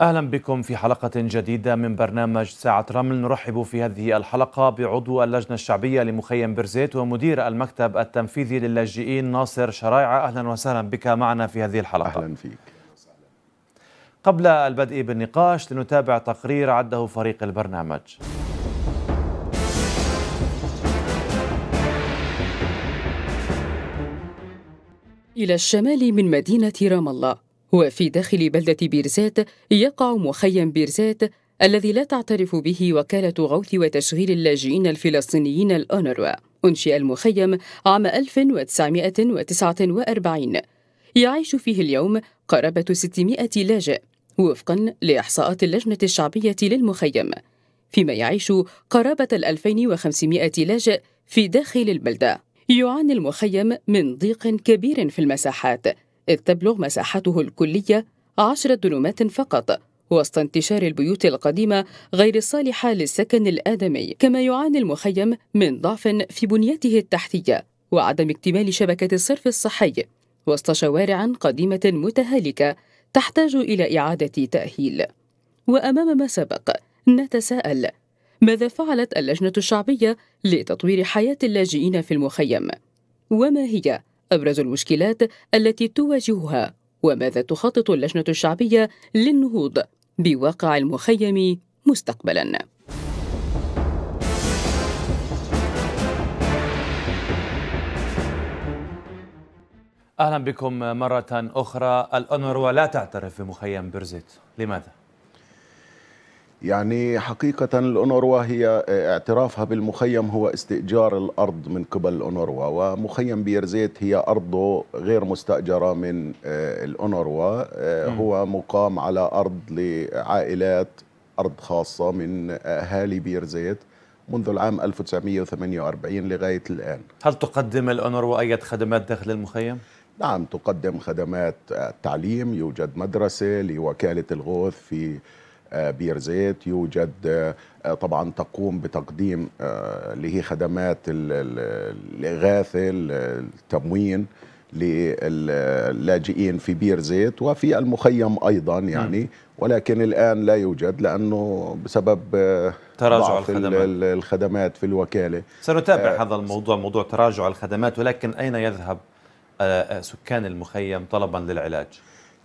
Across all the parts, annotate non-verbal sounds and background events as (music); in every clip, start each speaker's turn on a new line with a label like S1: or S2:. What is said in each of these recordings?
S1: أهلا بكم في حلقة جديدة من برنامج ساعة رمل نرحب في هذه الحلقة بعضو اللجنة الشعبية لمخيم برزيت ومدير المكتب التنفيذي للاجئين ناصر شرايعة أهلا وسهلا بك معنا في هذه الحلقة أهلا فيك قبل البدء بالنقاش لنتابع تقرير عده فريق البرنامج
S2: إلى الشمال من مدينة رام الله وفي داخل بلدة بيرزات يقع مخيم بيرزات الذي لا تعترف به وكالة غوث وتشغيل اللاجئين الفلسطينيين الأونروا أنشئ المخيم عام 1949 يعيش فيه اليوم قرابة 600 لاجئ وفقا لإحصاءات اللجنة الشعبية للمخيم فيما يعيش قرابة 2500 لاجئ في داخل البلدة يعاني المخيم من ضيق كبير في المساحات إذ تبلغ مساحته الكلية عشرة دونمات فقط وسط انتشار البيوت القديمة غير الصالحة للسكن الآدمي كما يعاني المخيم من ضعف في بنيته التحتية وعدم اكتمال شبكة الصرف الصحي وسط شوارع قديمة متهالكة تحتاج إلى إعادة تأهيل وأمام ما سبق نتساءل ماذا فعلت اللجنة الشعبية لتطوير حياة اللاجئين في المخيم؟ وما هي أبرز المشكلات التي تواجهها وماذا تخطط اللجنة الشعبية للنهوض بواقع المخيم مستقبلاً
S1: أهلا بكم مرة أخرى الأونروا لا تعترف بمخيم برزيت لماذا؟
S3: يعني حقيقة الأونروا هي اعترافها بالمخيم هو استئجار الأرض من قبل الأونروا ومخيم بيرزيت هي أرضه غير مستأجرة من آه، الأونروا آه، هو مقام على أرض لعائلات أرض خاصة من أهالي بيرزيت منذ العام 1948 لغاية الآن
S1: هل تقدم الأونروا أي خدمات داخل المخيم؟
S3: نعم تقدم خدمات التعليم يوجد مدرسة لوكالة الغوث في بيرزيت يوجد آه، طبعا تقوم بتقديم آه، اللي هي خدمات الإغاثة التموين للاجئين في بير زيت وفي المخيم ايضا يعني ولكن الان لا يوجد لانه بسبب آه، تراجع الخدمات. الخدمات في الوكاله سنتابع آه
S1: هذا الموضوع موضوع تراجع الخدمات ولكن اين يذهب سكان المخيم طلبا للعلاج؟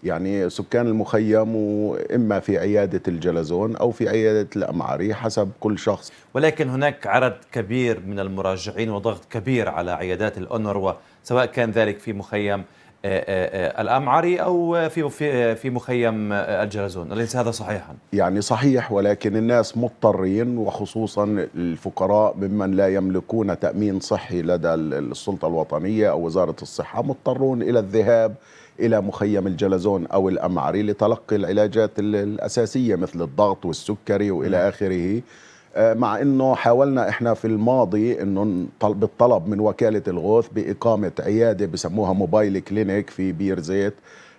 S3: يعني سكان المخيم وإما في عيادة الجلزون أو في عيادة الأمعري حسب كل شخص
S1: ولكن هناك عدد كبير من المراجعين وضغط كبير على عيادات الأونروا سواء كان ذلك في مخيم آه، آه، آه، الأمعري أو في في في مخيم الجلزون أليس هذا صحيحا؟
S3: يعني صحيح ولكن الناس مضطرين وخصوصا الفقراء ممن لا يملكون تأمين صحي لدى السلطة الوطنية أو وزارة الصحة مضطرون إلى الذهاب إلى مخيم الجلزون أو الأمعري لتلقي العلاجات الأساسية مثل الضغط والسكري وإلى نعم. آخره آه، مع انه حاولنا احنا في الماضي انه بالطلب من وكاله الغوث باقامه عياده بسموها موبايل كلينيك في بير زيت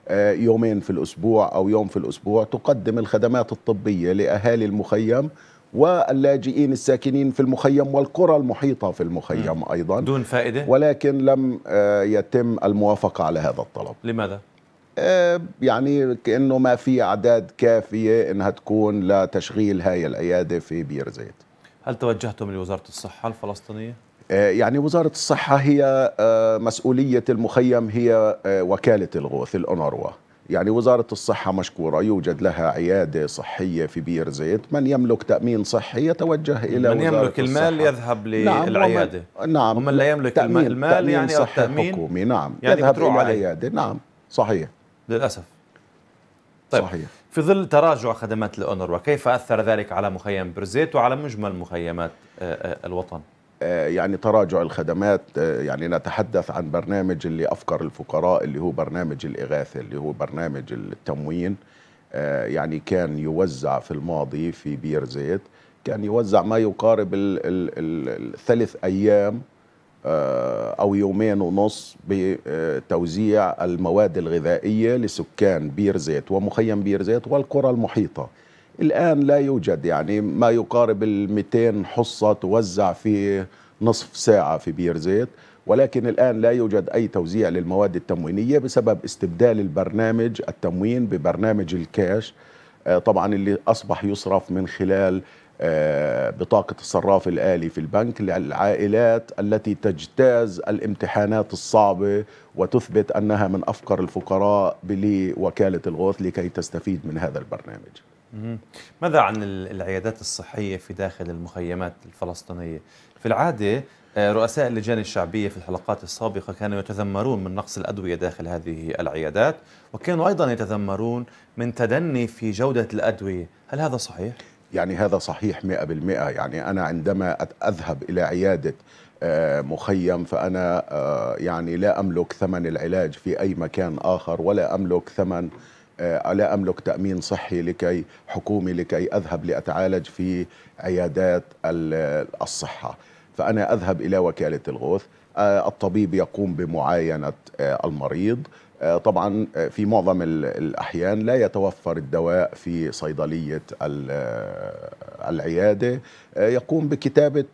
S3: آه، يومين في الاسبوع او يوم في الاسبوع تقدم الخدمات الطبيه لاهالي المخيم واللاجئين الساكنين في المخيم والقرى المحيطة في المخيم أيضا دون فائدة ولكن لم آه، يتم الموافقة على هذا الطلب لماذا؟ آه، يعني كأنه ما في أعداد كافية إنها تكون لتشغيل هاي العيادة في بير زيت
S1: هل توجهتم لوزارة الصحة الفلسطينية؟
S3: آه، يعني وزارة الصحة هي مسؤولية المخيم هي وكالة الغوث الأونروا يعني وزارة الصحة مشكورة يوجد لها عيادة صحية في بير زيت من يملك تأمين صحي يتوجه إلى من وزارة يملك المال يذهب نعم، للعيادة نعم, نعم ومن لا يملك تأمين المال يعني تأمين يعني صحي التأمين حكومي نعم يعني يذهب إلى العيادة نعم صحيح
S1: للأسف طيب صحيح. في ظل تراجع خدمات الأونروا كيف أثر ذلك على مخيم برزيت وعلى مجمل مخيمات آه، آه، الوطن؟
S3: آه، يعني تراجع الخدمات آه، يعني نتحدث عن برنامج اللي أفقر الفقراء اللي هو برنامج الإغاثة اللي هو برنامج التموين آه، يعني كان يوزع في الماضي في بير زيت كان يوزع ما يقارب الثلاث أيام أو يومين ونص بتوزيع المواد الغذائية لسكان بير زيت ومخيم بير زيت والقرى المحيطة الآن لا يوجد يعني ما يقارب ال 200 حصة توزع في نصف ساعة في بير زيت ولكن الآن لا يوجد أي توزيع للمواد التموينية بسبب استبدال البرنامج التموين ببرنامج الكاش آه، طبعا اللي أصبح يصرف من خلال آه، بطاقة الصراف الآلي في البنك للعائلات التي تجتاز الامتحانات الصعبة وتثبت أنها من أفقر الفقراء لوكالة الغوث لكي تستفيد من هذا البرنامج
S1: ماذا عن العيادات الصحية في داخل المخيمات الفلسطينية؟ في العادة آه، رؤساء اللجان الشعبية في الحلقات السابقة كانوا يتذمرون من نقص الأدوية داخل هذه العيادات وكانوا أيضا يتذمرون من تدني في جودة الأدوية هل هذا صحيح؟
S3: يعني هذا صحيح 100% يعني أنا عندما أذهب إلى عيادة آه، مخيم فأنا آه، يعني لا أملك ثمن العلاج في أي مكان آخر ولا أملك ثمن آه، لا أملك تأمين صحي لكي حكومي لكي أذهب لأتعالج في عيادات الصحة فأنا أذهب إلى وكالة الغوث آه، الطبيب يقوم بمعاينة آه، المريض طبعا في معظم الأحيان لا يتوفر الدواء في صيدلية العيادة يقوم بكتابة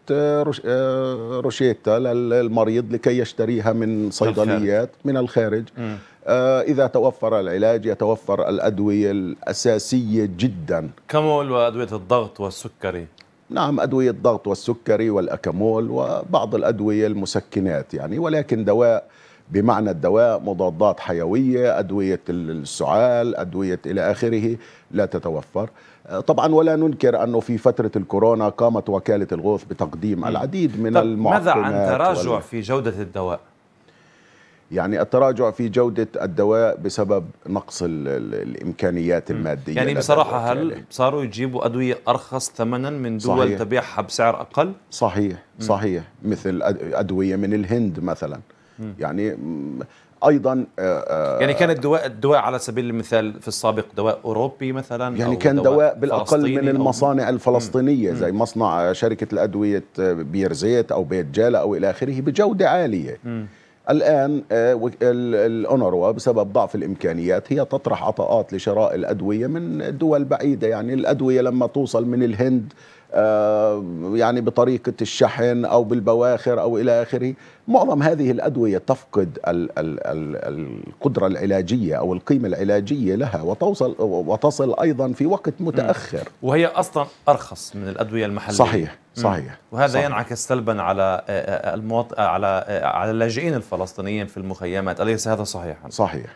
S3: روشيتا للمريض لكي يشتريها من صيدليات من الخارج آه، إذا توفر العلاج يتوفر الأدوية الأساسية جدا
S1: كمول وأدوية الضغط والسكري
S3: نعم أدوية الضغط والسكري والأكمول وبعض الأدوية المسكنات يعني ولكن دواء بمعنى الدواء مضادات حيوية أدوية السعال أدوية إلى آخره لا تتوفر آه، طبعا ولا ننكر أنه في فترة الكورونا قامت وكالة الغوث بتقديم العديد من المعقمات ماذا عن تراجع وال... في جودة الدواء؟ يعني التراجع في جودة الدواء بسبب نقص الإمكانيات المادية يعني بصراحة
S1: هل صاروا يجيبوا أدوية أرخص ثمنا من دول صحيح. تبيعها بسعر
S3: أقل؟ صحيح صحيح مثل أدوية من الهند مثلا مم. يعني ايضا آه، آه، يعني
S1: كان الدواء الدواء على سبيل المثال في السابق دواء اوروبي مثلا يعني أو كان دواء, دواء بالاقل من
S3: المصانع الفلسطينيه مم. زي مصنع شركه الادويه بيرزيت او بيت جالا او الى اخره بجوده عاليه مم. الآن آه، الأونروا بسبب ضعف الإمكانيات هي تطرح عطاءات لشراء الأدوية من دول بعيدة يعني الأدوية لما توصل من الهند آه، يعني بطريقة الشحن أو بالبواخر أو إلى آخره معظم هذه الأدوية تفقد القدرة العلاجية أو القيمة العلاجية لها وتوصل وتصل أيضا في وقت متأخر
S1: وهي أصلا أرخص من الأدوية المحلية صحيح صحيح وهذا صحيح. ينعكس سلبا على آه، آه، المواط... على على اللاجئين الفلسطينيين في المخيمات أليس هذا صحيحا؟ صحيح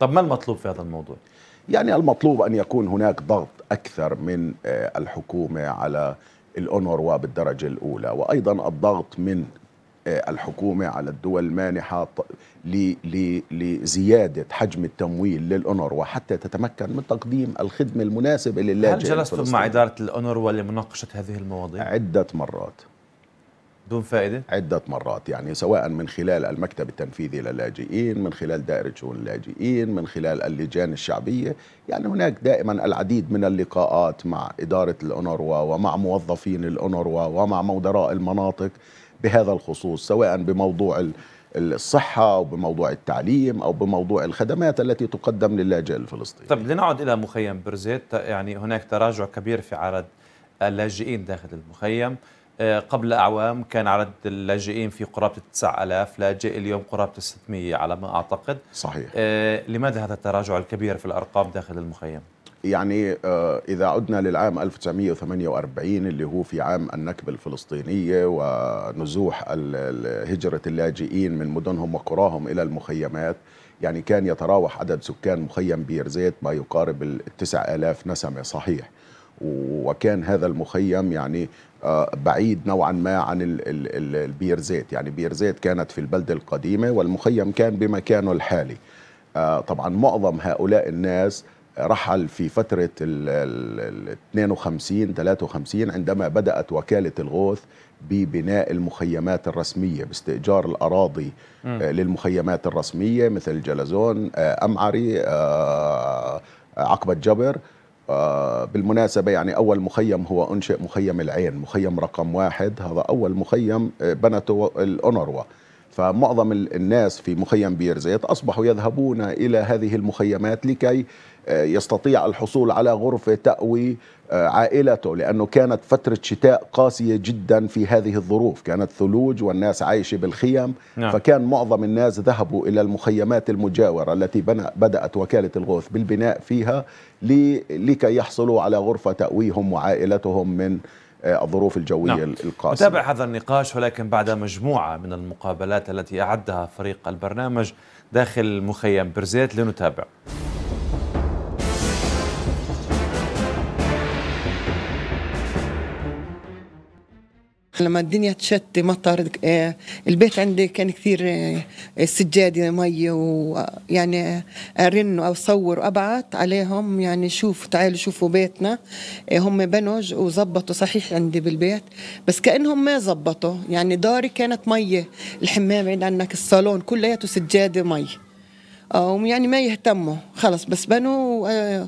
S1: طب ما المطلوب في هذا الموضوع؟
S3: يعني المطلوب أن يكون هناك ضغط أكثر من آه، الحكومة على الأونروا بالدرجة الأولى وأيضا الضغط من آه، الحكومة على الدول المانحة لزيادة حجم التمويل للأونروا حتى تتمكن من تقديم الخدمة المناسبة للاجئين هل جلستم مع إدارة
S1: الأونروا لمناقشة هذه المواضيع؟ عدة مرات
S3: دون فائدة؟ عدة مرات يعني سواء من خلال المكتب التنفيذي للاجئين من خلال دائرة شؤون اللاجئين من خلال اللجان الشعبية يعني هناك دائما العديد من اللقاءات مع إدارة الأونروا ومع موظفين الأونروا ومع مدراء المناطق بهذا الخصوص سواء بموضوع الصحة أو بموضوع التعليم أو بموضوع الخدمات التي تقدم للاجئ الفلسطيني
S1: طيب لنعد إلى مخيم برزيت يعني هناك تراجع كبير في عدد اللاجئين داخل المخيم آه، قبل أعوام كان عدد اللاجئين في قرابة 9000 لاجئ اليوم قرابة 600 على ما أعتقد صحيح آه، لماذا هذا التراجع الكبير في الأرقام داخل المخيم؟
S3: يعني آه، إذا عدنا للعام 1948 اللي هو في عام النكبة الفلسطينية ونزوح هجرة اللاجئين من مدنهم وقراهم إلى المخيمات يعني كان يتراوح عدد سكان مخيم بير زيت ما يقارب التسع آلاف نسمة صحيح وكان هذا المخيم يعني آه، بعيد نوعا ما عن البيرزيت يعني بيرزيت كانت في البلدة القديمة والمخيم كان بمكانه الحالي آه، طبعا معظم هؤلاء الناس رحل في فترة ال 52 53 عندما بدأت وكالة الغوث ببناء المخيمات الرسمية باستئجار الأراضي م. آه، للمخيمات الرسمية مثل جلزون أمعري عقبة جبر آه، بالمناسبة يعني أول مخيم هو أنشئ مخيم العين مخيم رقم واحد هذا أول مخيم آه، بنته الأونروا فمعظم الناس في مخيم بير زيت أصبحوا يذهبون إلى هذه المخيمات لكي آه، يستطيع الحصول على غرفة تأوي عائلته لأنه كانت فترة شتاء قاسية جدا في هذه الظروف كانت ثلوج والناس عايشة بالخيم نعم. فكان معظم الناس ذهبوا إلى المخيمات المجاورة التي بدأت وكالة الغوث بالبناء فيها لكي يحصلوا على غرفة تأويهم وعائلتهم من آه، الظروف الجوية نعم. القاسية نتابع
S1: هذا النقاش ولكن بعد مجموعة من المقابلات التي أعدها فريق البرنامج داخل مخيم برزيت لنتابع
S2: لما الدنيا تشت
S1: مطر آه، البيت عندي كان كثير آه، سجادة يعني مي ويعني أرن أو صور وأبعت عليهم يعني شوف تعالوا شوفوا بيتنا
S2: آه، هم بنج وظبطوا صحيح عندي بالبيت بس كأنهم ما ظبطوا يعني داري كانت مية الحمام عند عنك الصالون كلياته سجادة مي أو يعني ما يهتموا خلص بس بنوا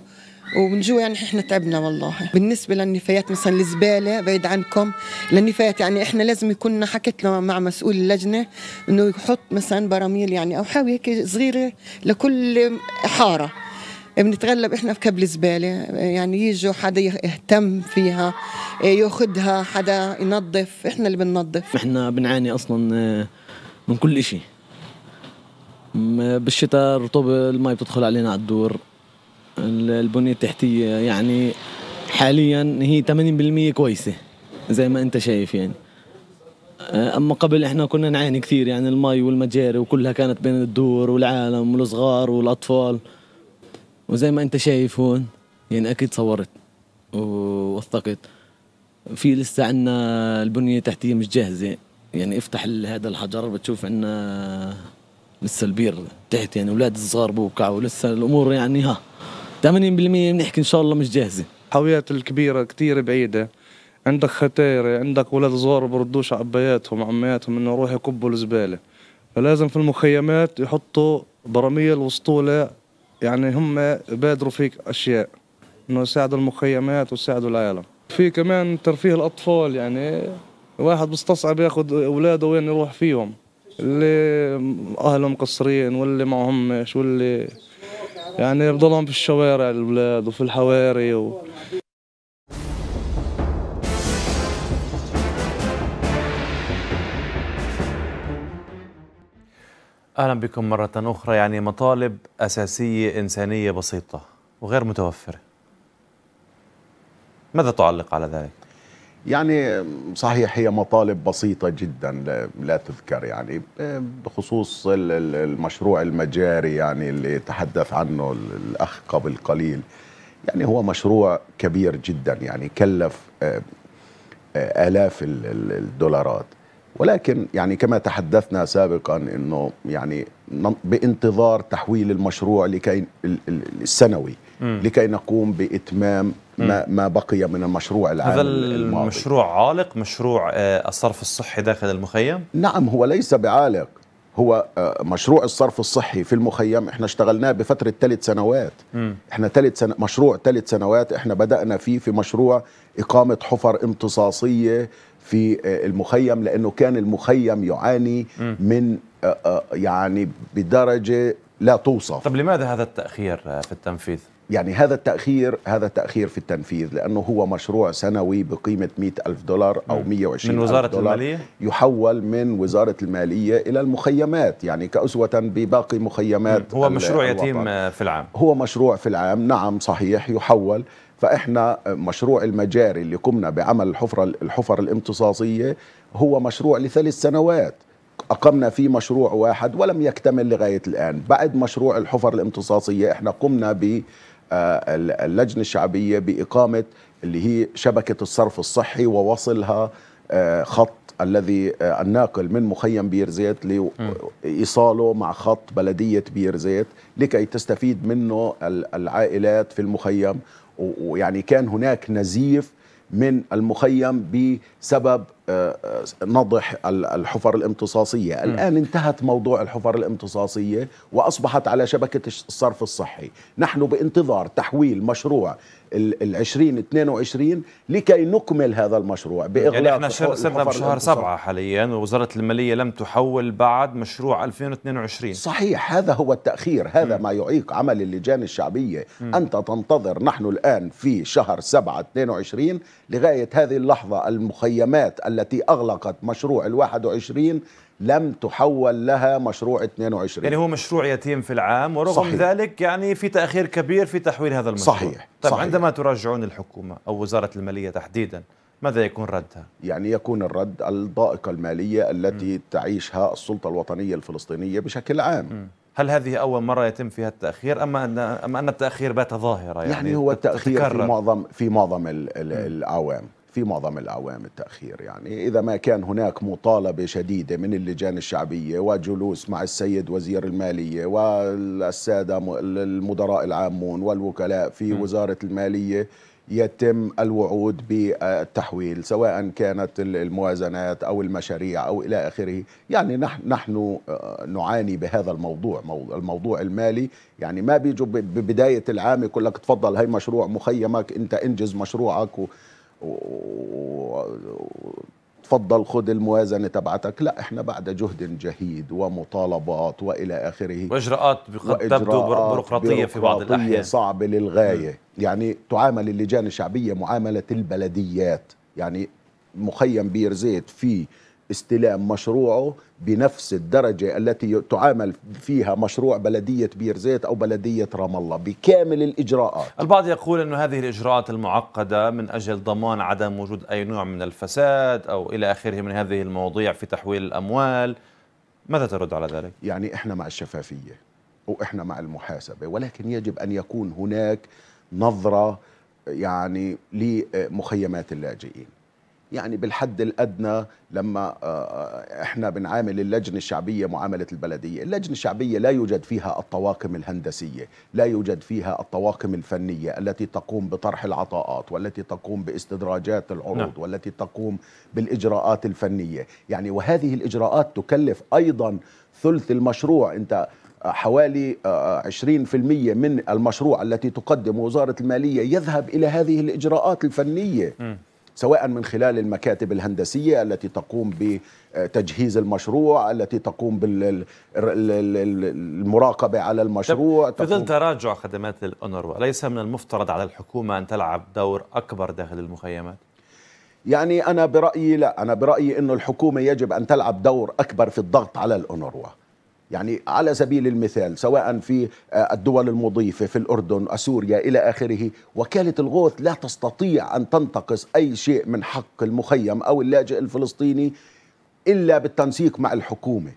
S2: ومن جوا يعني احنا تعبنا والله بالنسبه للنفايات مثلا الزباله بعيد عنكم للنفايات يعني احنا لازم يكون
S1: له مع مسؤول اللجنه انه يحط مثلا براميل يعني او حاوي هيك صغيره لكل حاره بنتغلب احنا في كبل زباله يعني يجوا حدا يهتم فيها ياخذها حدا ينظف احنا اللي بننظف احنا بنعاني اصلا آه، من كل شيء بالشتاء رطوبة المي بتدخل علينا على الدور البنية التحتية يعني حاليا هي 80% كويسة زي ما انت شايف يعني آه، اما قبل احنا كنا نعاني كثير يعني المي والمجاري وكلها كانت بين الدور والعالم والصغار والاطفال وزي ما انت شايف هون يعني اكيد صورت ووثقت في لسه عندنا البنيه التحتيه مش جاهزه يعني افتح هذا الحجر بتشوف عندنا لسه البير تحت يعني اولاد الصغار بوقعوا ولسه الامور يعني ها 80% بنحكي ان شاء الله مش جاهزه الحاويات الكبيره كثير بعيده عندك ختائر عندك ولاد صغار بردوش على عباياتهم عمياتهم انه يروحوا يكبوا الزباله فلازم في المخيمات يحطوا براميل وسطوله يعني هم يبادروا فيك اشياء انه يساعدوا المخيمات ويساعدوا العالم في كمان ترفيه الاطفال يعني واحد مستصعب ياخذ اولاده وين يروح فيهم اللي اهلهم قصرين واللي معهمش واللي يعني بضلهم في الشوارع البلاد وفي الحواري و... اهلا بكم مره اخرى يعني مطالب اساسيه انسانيه بسيطه وغير متوفره ماذا تعلق على ذلك
S3: يعني صحيح هي مطالب بسيطة جدا لا تذكر يعني آه، بخصوص المشروع المجاري يعني اللي تحدث عنه الأخ قبل قليل يعني هو مشروع كبير جدا يعني كلف آه، آه، آلاف الدولارات ولكن يعني كما تحدثنا سابقا انه يعني بانتظار تحويل المشروع لكي السنوي لكي نقوم باتمام ما, ما بقي من المشروع العام هذا الماضي. المشروع عالق مشروع آه، الصرف الصحي داخل المخيم نعم هو ليس بعالق هو آه، مشروع الصرف الصحي في المخيم احنا اشتغلناه بفتره ثلاث سنوات م. احنا ثلاث سن... مشروع ثلاث سنوات احنا بدانا فيه في مشروع اقامه حفر امتصاصيه في آه، المخيم لانه كان المخيم يعاني م. من يعني بدرجه لا توصف
S1: طب لماذا هذا التاخير في التنفيذ
S3: يعني هذا التأخير هذا التأخير في التنفيذ لأنه هو مشروع سنوي بقيمة 100 ألف دولار أو 120 من وزارة ألف دولار المالية يحول من وزارة المالية إلى المخيمات يعني كأسوة بباقي مخيمات هو مشروع يتيم في العام هو مشروع في العام نعم صحيح يحول فإحنا مشروع المجاري اللي قمنا بعمل الحفرة الحفر الامتصاصية هو مشروع لثلاث سنوات أقمنا فيه مشروع واحد ولم يكتمل لغاية الآن بعد مشروع الحفر الامتصاصية إحنا قمنا ب آه، اللجنة الشعبية بإقامة اللي هي شبكة الصرف الصحي ووصلها آه، خط الذي آه، الناقل من مخيم بيرزيت لإيصاله مع خط بلدية بيرزيت لكي تستفيد منه العائلات في المخيم ويعني كان هناك نزيف من المخيم بسبب نضح الحفر الامتصاصية الآن انتهت موضوع الحفر الامتصاصية وأصبحت على شبكة الصرف الصحي نحن بانتظار تحويل مشروع العشرين 22 لكي نكمل هذا المشروع بإغلاق يعني احنا صرنا بشهر سبعة
S1: حاليا ووزارة المالية لم تحول بعد مشروع 2022
S3: صحيح هذا هو التأخير هذا م. ما يعيق عمل اللجان الشعبية م. أنت تنتظر نحن الآن في شهر سبعة 22 لغاية هذه اللحظة المخيمات التي التي أغلقت مشروع ال 21 لم تحول لها مشروع 22 يعني هو
S1: مشروع يتيم في العام ورغم صحيح. ذلك يعني في تأخير كبير في تحويل هذا المشروع صحيح طيب صحيح. عندما
S3: تراجعون الحكومة
S1: أو وزارة المالية تحديدا ماذا يكون ردها؟
S3: يعني يكون الرد الضائقة المالية التي م. تعيشها السلطة الوطنية الفلسطينية بشكل عام م. هل
S1: هذه أول مرة يتم فيها التأخير أما أن أم أن التأخير بات ظاهرة يعني, يعني هو التأخير في
S3: معظم في معظم الأعوام في معظم الأعوام التأخير يعني إذا ما كان هناك مطالبة شديدة من اللجان الشعبية وجلوس مع السيد وزير المالية والسادة المدراء العامون والوكلاء في وزارة المالية يتم الوعود بالتحويل سواء كانت الموازنات او المشاريع او الى اخره، يعني نحن آه، نعاني بهذا الموضوع الموضوع المالي، يعني ما بيجوا ببدايه العام يقول لك تفضل هي مشروع مخيمك انت انجز مشروعك و... تفضل خد الموازنة تبعتك لا احنا بعد جهد جهيد ومطالبات وإلى آخره وإجراءات,
S1: وإجراءات تبدو بيروقراطية في بعض الأحيان صعبة
S3: للغاية م. يعني تعامل اللجان الشعبية معاملة البلديات يعني مخيم بير زيت في استلام مشروعه بنفس الدرجة التي تعامل فيها مشروع بلدية بيرزيت أو بلدية رام الله بكامل الإجراءات
S1: البعض يقول أن هذه الإجراءات المعقدة من أجل ضمان عدم وجود أي نوع من الفساد أو إلى آخره من هذه المواضيع في
S3: تحويل الأموال ماذا ترد على ذلك؟ يعني إحنا مع الشفافية وإحنا مع المحاسبة ولكن يجب أن يكون هناك نظرة يعني لمخيمات اللاجئين يعني بالحد الادنى لما آه، آه، احنا بنعامل اللجنه الشعبيه معامله البلديه، اللجنه الشعبيه لا يوجد فيها الطواقم الهندسيه، لا يوجد فيها الطواقم الفنيه التي تقوم بطرح العطاءات والتي تقوم باستدراجات العروض نعم. والتي تقوم بالاجراءات الفنيه، يعني وهذه الاجراءات تكلف ايضا ثلث المشروع انت آه، حوالي 20% من المشروع التي تقدم وزارة المالية يذهب إلى هذه الإجراءات الفنية م. سواء من خلال المكاتب الهندسيه التي تقوم بتجهيز المشروع التي تقوم بالمراقبه على المشروع في ظل
S1: تراجع خدمات الأونروا ليس من المفترض على الحكومه ان تلعب دور اكبر
S3: داخل المخيمات يعني انا برايي لا انا برايي انه الحكومه يجب ان تلعب دور اكبر في الضغط على الأونروا يعني على سبيل المثال سواء في آه، الدول المضيفة في الأردن سوريا إلى آخره وكالة الغوث لا تستطيع أن تنتقص أي شيء من حق المخيم أو اللاجئ الفلسطيني إلا بالتنسيق مع الحكومة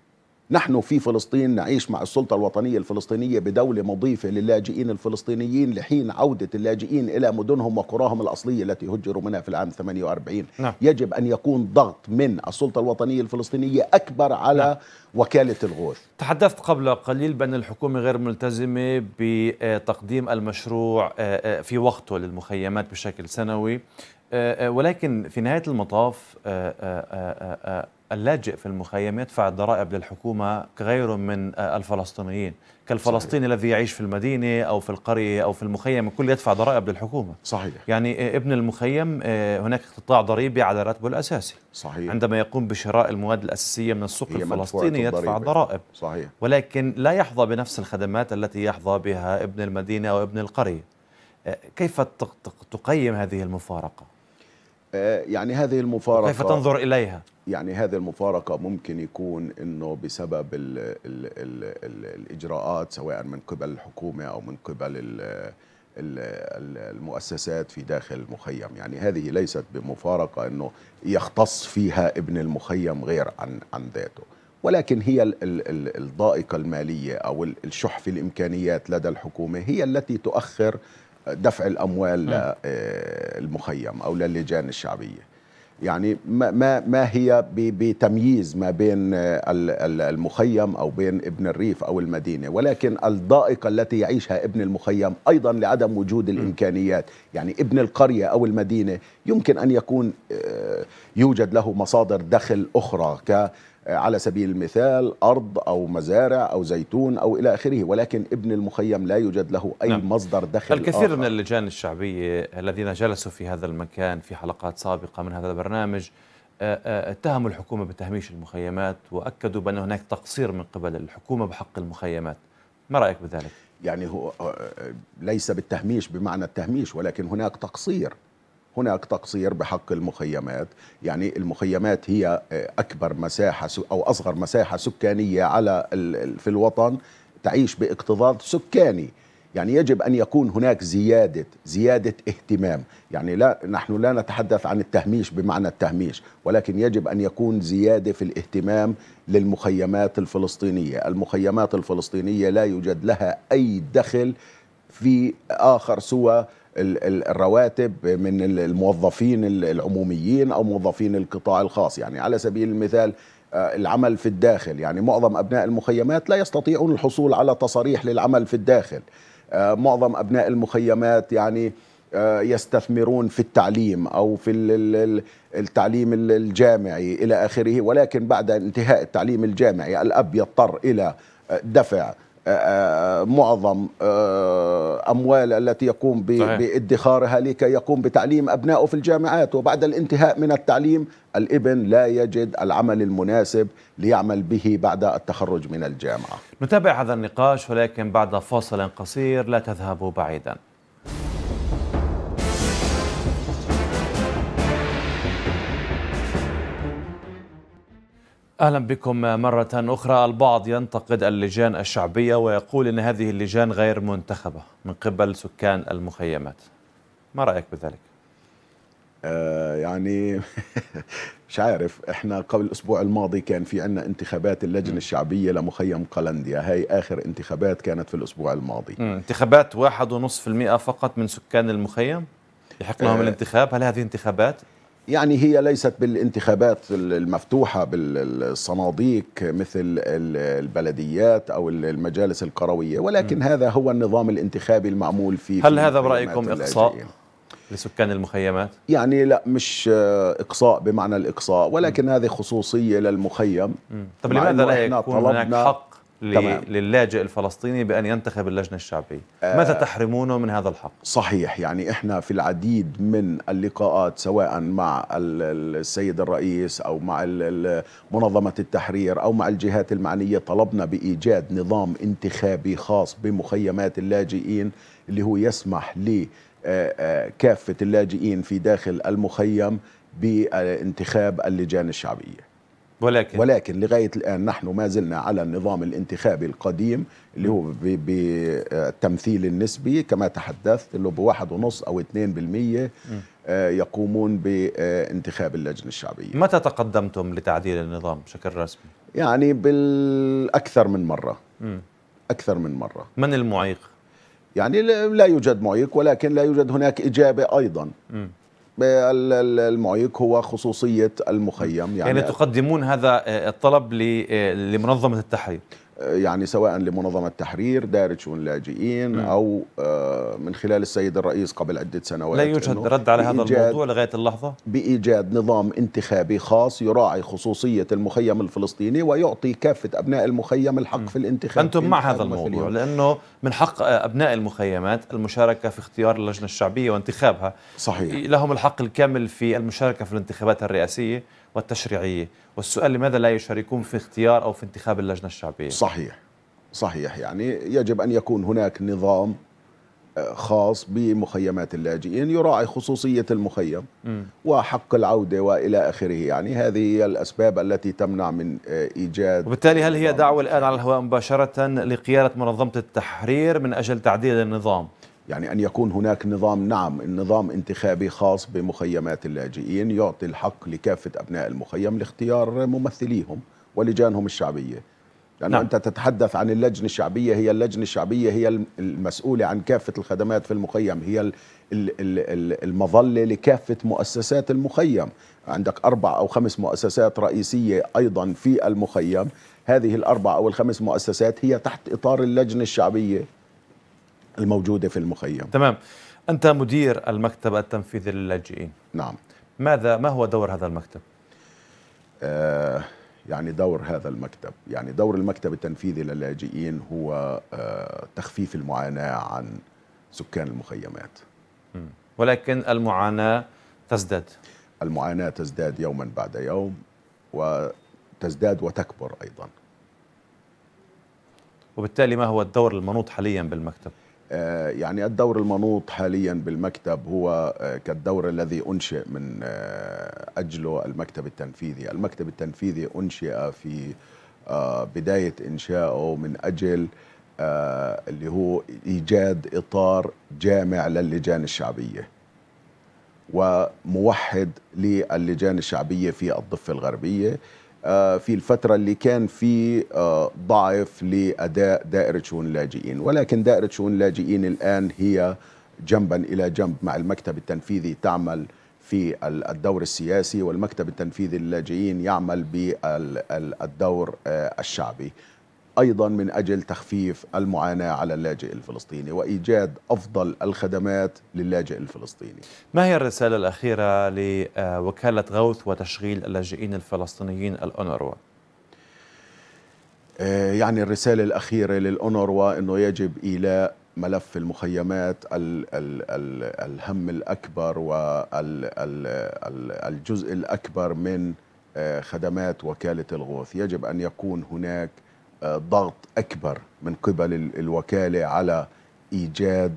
S3: نحن في فلسطين نعيش مع السلطة الوطنية الفلسطينية بدولة مضيفة للاجئين الفلسطينيين لحين عودة اللاجئين إلى مدنهم وقراهم الأصلية التي هجروا منها في العام 48 نعم. يجب أن يكون ضغط من السلطة الوطنية الفلسطينية أكبر على نعم. وكالة الغوث
S1: تحدثت قبل قليل بأن الحكومة غير ملتزمة بتقديم المشروع آه، آه، في وقته للمخيمات بشكل سنوي آه، ولكن في نهاية المطاف اللاجئ في المخيم يدفع الضرائب للحكومة كغيره من آه، الفلسطينيين كالفلسطيني صحيح. الذي يعيش في المدينة أو في القرية أو في المخيم الكل يدفع ضرائب للحكومة صحيح يعني آه، ابن المخيم آه، هناك اقتطاع ضريبي على راتبه الأساسي صحيح عندما يقوم بشراء المواد الأساسية من السوق الفلسطيني يدفع ضرائب صحيح ولكن لا يحظى بنفس الخدمات التي يحظى بها ابن المدينة أو ابن القرية كيف تقيم هذه
S3: المفارقة؟ يعني هذه المفارقة كيف تنظر إليها؟ يعني هذه المفارقة ممكن يكون أنه بسبب ال ال ال ال الإجراءات سواء من قبل الحكومة أو من قبل الـ الـ المؤسسات في داخل المخيم يعني هذه ليست بمفارقة أنه يختص فيها ابن المخيم غير عن, عن ذاته ولكن هي الـ الـ الضائقة المالية أو الشح في الإمكانيات لدى الحكومة هي التي تؤخر دفع الأموال نعم. للمخيم آه، أو للجان الشعبية يعني ما ما هي بتمييز ما بين آه، المخيم او بين ابن الريف او المدينه ولكن الضائقه التي يعيشها ابن المخيم ايضا لعدم وجود الامكانيات يعني ابن القريه او المدينه يمكن ان يكون آه، يوجد له مصادر دخل اخرى ك آه، على سبيل المثال أرض أو مزارع أو زيتون أو إلى آخره ولكن ابن المخيم لا يوجد له أي نعم. مصدر دخل الكثير آخر.
S1: من اللجان الشعبية الذين جلسوا في هذا المكان في حلقات سابقة من هذا البرنامج آه، آه، اتهموا الحكومة بتهميش المخيمات
S3: وأكدوا بأن هناك تقصير من قبل الحكومة بحق المخيمات ما رأيك بذلك؟ يعني هو ليس بالتهميش بمعنى التهميش ولكن هناك تقصير هناك تقصير بحق المخيمات يعني المخيمات هي أكبر مساحة أو أصغر مساحة سكانية على في الوطن تعيش باكتظاظ سكاني يعني يجب أن يكون هناك زيادة زيادة اهتمام يعني لا نحن لا نتحدث عن التهميش بمعنى التهميش ولكن يجب أن يكون زيادة في الاهتمام للمخيمات الفلسطينية المخيمات الفلسطينية لا يوجد لها أي دخل في آخر سوى الرواتب من الموظفين العموميين او موظفين القطاع الخاص يعني على سبيل المثال آه، العمل في الداخل يعني معظم ابناء المخيمات لا يستطيعون الحصول على تصاريح للعمل في الداخل آه، معظم ابناء المخيمات يعني آه، يستثمرون في التعليم او في التعليم الجامعي الى اخره ولكن بعد انتهاء التعليم الجامعي الاب يضطر الى دفع معظم آه، أموال التي يقوم بادخارها لكي يقوم بتعليم أبنائه في الجامعات وبعد الانتهاء من التعليم الابن لا يجد العمل المناسب ليعمل به بعد التخرج من الجامعة
S1: نتابع هذا النقاش ولكن بعد فاصل قصير لا تذهبوا بعيداً أهلا بكم مرة أخرى البعض ينتقد اللجان الشعبية ويقول أن هذه اللجان غير منتخبة من قبل سكان المخيمات ما رأيك بذلك؟
S3: آه يعني (laughs) مش عارف احنا قبل الاسبوع الماضي كان في عندنا انتخابات اللجنه الشعبيه لمخيم قلنديا هاي اخر انتخابات كانت في الاسبوع الماضي م.
S1: انتخابات واحد ونصف المئة فقط من سكان المخيم يحق لهم آه الانتخاب هل هذه انتخابات
S3: يعني هي ليست بالانتخابات المفتوحة بالصناديق مثل البلديات أو المجالس القروية ولكن م. هذا هو النظام الانتخابي المعمول في هل في هذا برأيكم إقصاء؟
S1: لسكان المخيمات؟
S3: يعني لا مش آه، اقصاء بمعنى الاقصاء ولكن م. هذه خصوصيه للمخيم طب لماذا لا يكون هناك حق
S1: للاجئ الفلسطيني بأن ينتخب اللجنة الشعبية آه
S3: تحرمونه من هذا الحق؟ صحيح يعني إحنا في العديد من اللقاءات سواء مع السيد الرئيس أو مع منظمة التحرير أو مع الجهات المعنية طلبنا بإيجاد نظام انتخابي خاص بمخيمات اللاجئين اللي هو يسمح لكافة آه، آه، اللاجئين في داخل المخيم بانتخاب اللجان الشعبيه ولكن ولكن لغايه الان نحن ما زلنا على النظام الانتخابي القديم اللي هو بالتمثيل النسبي كما تحدثت اللي هو بواحد ونص او 2% آه، يقومون بانتخاب اللجنه الشعبيه.
S1: متى تقدمتم لتعديل النظام بشكل
S3: رسمي؟ يعني بالاكثر من مره. اكثر من مره. من المعيق؟ يعني لا يوجد معيق ولكن لا يوجد هناك اجابه ايضا. م. المعيق هو خصوصية المخيم يعني, يعني تقدمون هذا آه، الطلب آه، لمنظمة التحرير يعني سواء لمنظمة تحرير دائرة شؤون اللاجئين أو آه، من خلال السيد الرئيس قبل عدة سنوات لا يوجد رد على هذا الموضوع لغاية اللحظة بإيجاد نظام انتخابي خاص يراعي خصوصية المخيم الفلسطيني ويعطي كافة أبناء المخيم الحق م. في الانتخاب أنتم مع هذا الموضوع لأنه من
S1: حق آه، أبناء المخيمات المشاركة في اختيار اللجنة الشعبية وانتخابها صحيح لهم الحق الكامل في المشاركة في الانتخابات الرئاسية والتشريعية والسؤال لماذا لا يشاركون في اختيار أو في انتخاب اللجنة الشعبية صحيح
S3: صحيح يعني يجب أن يكون هناك نظام آه، خاص بمخيمات اللاجئين يراعي خصوصية المخيم وحق العودة وإلى آخره يعني هذه هي الأسباب التي تمنع من آه، إيجاد وبالتالي هل هي
S1: دعوة الآن على الهواء مباشرة لقيادة منظمة التحرير من أجل تعديل النظام
S3: يعني أن يكون هناك نظام نعم النظام انتخابي خاص بمخيمات اللاجئين يعطي الحق لكافة أبناء المخيم لاختيار ممثليهم ولجانهم الشعبية لأنه نعم. أنت تتحدث عن اللجنة الشعبية هي اللجنة الشعبية هي المسؤولة عن كافة الخدمات في المخيم هي المظلة لكافة مؤسسات المخيم عندك أربع أو خمس مؤسسات رئيسية أيضا في المخيم هذه الأربع أو الخمس مؤسسات هي تحت إطار اللجنة الشعبية الموجودة في المخيم
S1: تمام أنت مدير المكتب التنفيذي للاجئين نعم ماذا ما هو دور هذا المكتب؟
S3: آه يعني دور هذا المكتب يعني دور المكتب التنفيذي للاجئين هو آه تخفيف المعاناة عن سكان المخيمات ولكن المعاناة تزداد المعاناة تزداد يوما بعد يوم وتزداد وتكبر أيضا وبالتالي ما هو الدور المنوط حاليا بالمكتب؟ آه، يعني الدور المنوط حاليا بالمكتب هو آه، كالدور الذي أنشئ من آه، أجله المكتب التنفيذي المكتب التنفيذي أنشئ في بداية إنشائه من أجل اللي هو إيجاد إطار جامع للجان الشعبية وموحد للجان الشعبية في الضفة الغربية آه، في الفترة اللي كان في آه، ضعف لأداء دائرة شؤون اللاجئين ولكن دائرة شؤون اللاجئين الآن هي جنبا إلى جنب مع المكتب التنفيذي تعمل في الدور السياسي والمكتب التنفيذي للاجئين يعمل بالدور آه، الشعبي أيضا من أجل تخفيف المعاناة على اللاجئ الفلسطيني وإيجاد أفضل الخدمات للاجئ الفلسطيني
S1: ما هي الرسالة الأخيرة لوكالة غوث وتشغيل اللاجئين الفلسطينيين الأونروا؟
S3: آه، يعني الرسالة الأخيرة للأونروا أنه يجب إيلاء ملف المخيمات الهم الأكبر والجزء الأكبر من آه، خدمات وكالة الغوث يجب أن يكون هناك ضغط اكبر من قبل الوكاله على ايجاد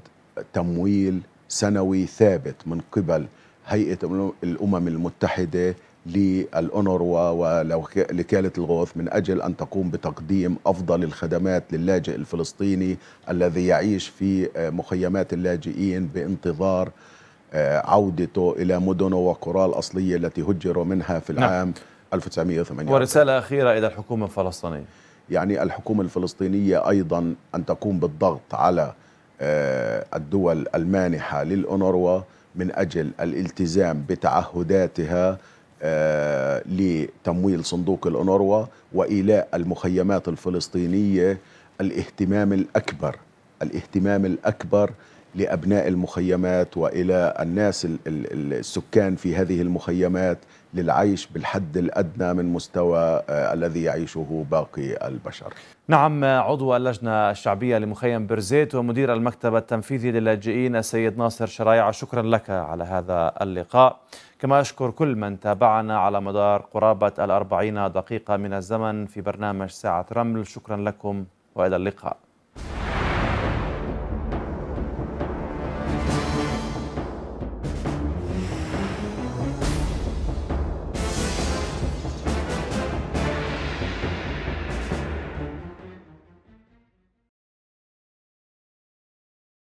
S3: تمويل سنوي ثابت من قبل هيئه الامم المتحده للأونروا ولوكالة الغوث من أجل أن تقوم بتقديم أفضل الخدمات للاجئ الفلسطيني الذي يعيش في آه، مخيمات اللاجئين بانتظار آه، عودته إلى مدنه وقرى الأصلية التي هجروا منها في نعم. العام نعم. 1948
S1: ورسالة أخيرة إلى
S3: الحكومة الفلسطينية يعني الحكومة الفلسطينية أيضا أن تقوم بالضغط على آه، الدول المانحة للأونروا من أجل الالتزام بتعهداتها آه، لتمويل صندوق الأونروا وإيلاء المخيمات الفلسطينية الاهتمام الأكبر الاهتمام الأكبر لأبناء المخيمات وإلى الناس السكان في هذه المخيمات للعيش بالحد الادنى من مستوى آه، الذي يعيشه باقي البشر.
S1: نعم عضو اللجنه الشعبيه لمخيم برزيت ومدير المكتب التنفيذي للاجئين السيد ناصر شرايعه شكرا لك على هذا اللقاء. كما أشكر كل من تابعنا على مدار قرابة الأربعين دقيقة من الزمن في برنامج ساعة رمل شكرا لكم وإلى اللقاء